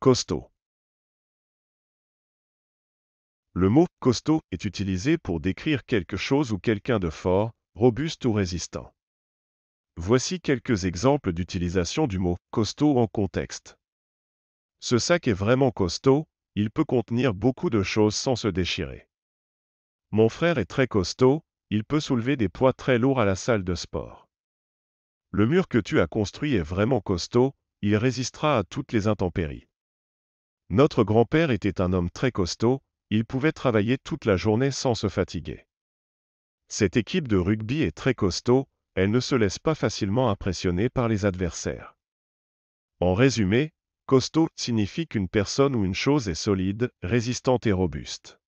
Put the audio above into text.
costaud. Le mot costaud est utilisé pour décrire quelque chose ou quelqu'un de fort, robuste ou résistant. Voici quelques exemples d'utilisation du mot costaud en contexte. Ce sac est vraiment costaud, il peut contenir beaucoup de choses sans se déchirer. Mon frère est très costaud, il peut soulever des poids très lourds à la salle de sport. Le mur que tu as construit est vraiment costaud, il résistera à toutes les intempéries. Notre grand-père était un homme très costaud, il pouvait travailler toute la journée sans se fatiguer. Cette équipe de rugby est très costaud, elle ne se laisse pas facilement impressionner par les adversaires. En résumé, costaud signifie qu'une personne ou une chose est solide, résistante et robuste.